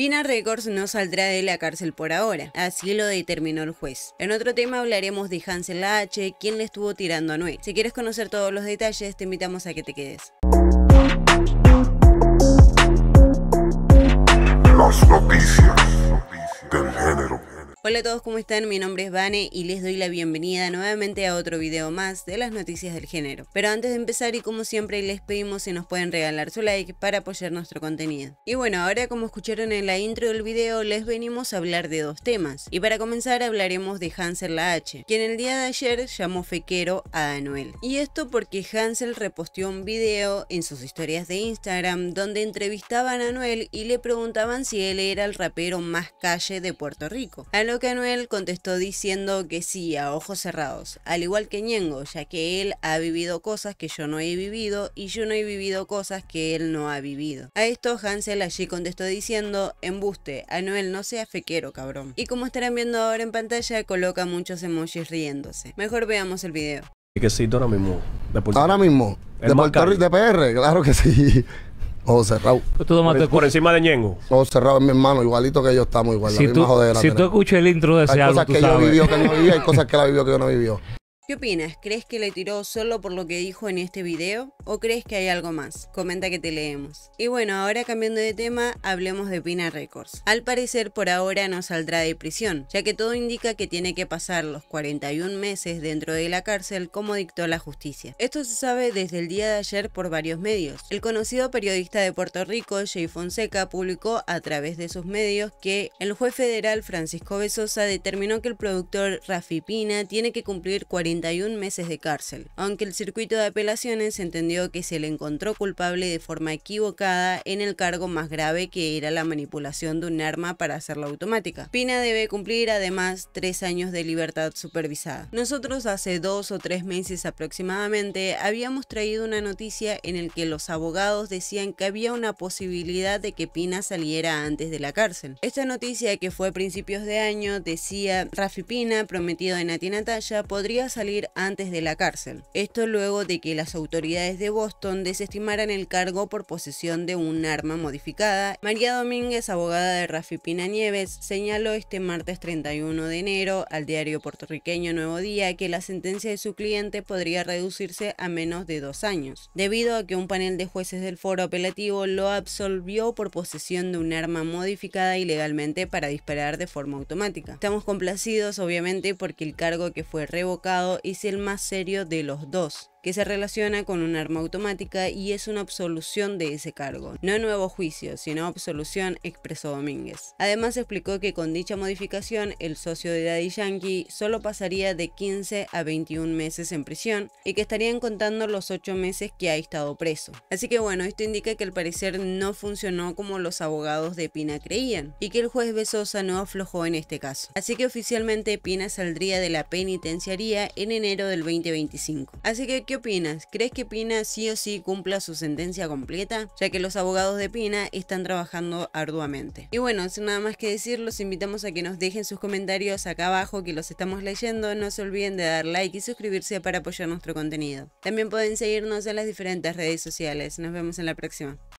Pina Records no saldrá de la cárcel por ahora, así lo determinó el juez. En otro tema hablaremos de Hansel H, quien le estuvo tirando a Noé. Si quieres conocer todos los detalles, te invitamos a que te quedes. Las noticias. Hola a todos, ¿cómo están? Mi nombre es Vane y les doy la bienvenida nuevamente a otro video más de las noticias del género. Pero antes de empezar y como siempre les pedimos si nos pueden regalar su like para apoyar nuestro contenido. Y bueno, ahora como escucharon en la intro del video les venimos a hablar de dos temas. Y para comenzar hablaremos de Hansel la H, quien el día de ayer llamó fequero a Anuel. Y esto porque Hansel reposteó un video en sus historias de Instagram donde entrevistaban a Anuel y le preguntaban si él era el rapero más calle de Puerto Rico lo que Anuel contestó diciendo que sí, a ojos cerrados, al igual que Ñengo, ya que él ha vivido cosas que yo no he vivido y yo no he vivido cosas que él no ha vivido. A esto Hansel allí contestó diciendo, embuste, Anuel no sea fequero cabrón. Y como estarán viendo ahora en pantalla, coloca muchos emojis riéndose. Mejor veamos el video. Que sí, ahora mismo. De ahora mismo. De, claro que sí. Ojo cerrado. por, encima de Ñengo. Ojo cerrado es mi hermano, igualito que yo estamos igual. Si, la misma tú, si tú escuchas el intro de ese hay cosas que yo vivió que no vivía, hay cosas que la vivió que yo no vivió. ¿Qué opinas? ¿Crees que le tiró solo por lo que dijo en este video? ¿O crees que hay algo más? Comenta que te leemos. Y bueno, ahora cambiando de tema, hablemos de Pina Records. Al parecer por ahora no saldrá de prisión, ya que todo indica que tiene que pasar los 41 meses dentro de la cárcel como dictó la justicia. Esto se sabe desde el día de ayer por varios medios. El conocido periodista de Puerto Rico, Jay Fonseca, publicó a través de sus medios que el juez federal Francisco Besosa determinó que el productor Rafi Pina tiene que cumplir 40 meses de cárcel, aunque el circuito de apelaciones entendió que se le encontró culpable de forma equivocada en el cargo más grave que era la manipulación de un arma para hacerla automática. Pina debe cumplir además tres años de libertad supervisada. Nosotros hace dos o tres meses aproximadamente habíamos traído una noticia en el que los abogados decían que había una posibilidad de que Pina saliera antes de la cárcel. Esta noticia que fue a principios de año decía Rafi Pina, prometido de Nati Natalia, podría salir antes de la cárcel. Esto luego de que las autoridades de Boston desestimaran el cargo por posesión de un arma modificada. María Domínguez, abogada de Rafi Pina Nieves, señaló este martes 31 de enero al diario puertorriqueño Nuevo Día que la sentencia de su cliente podría reducirse a menos de dos años, debido a que un panel de jueces del foro apelativo lo absolvió por posesión de un arma modificada ilegalmente para disparar de forma automática. Estamos complacidos obviamente porque el cargo que fue revocado y es el más serio de los dos que se relaciona con un arma automática y es una absolución de ese cargo, no nuevo juicio, sino absolución, expresó Domínguez. Además explicó que con dicha modificación el socio de Daddy Yankee solo pasaría de 15 a 21 meses en prisión y que estarían contando los 8 meses que ha estado preso. Así que bueno, esto indica que al parecer no funcionó como los abogados de Pina creían y que el juez Besosa no aflojó en este caso. Así que oficialmente Pina saldría de la penitenciaría en enero del 2025. Así que ¿qué opinas? ¿Crees que Pina sí o sí cumpla su sentencia completa? Ya que los abogados de Pina están trabajando arduamente. Y bueno, sin nada más que decir, los invitamos a que nos dejen sus comentarios acá abajo que los estamos leyendo. No se olviden de dar like y suscribirse para apoyar nuestro contenido. También pueden seguirnos en las diferentes redes sociales. Nos vemos en la próxima.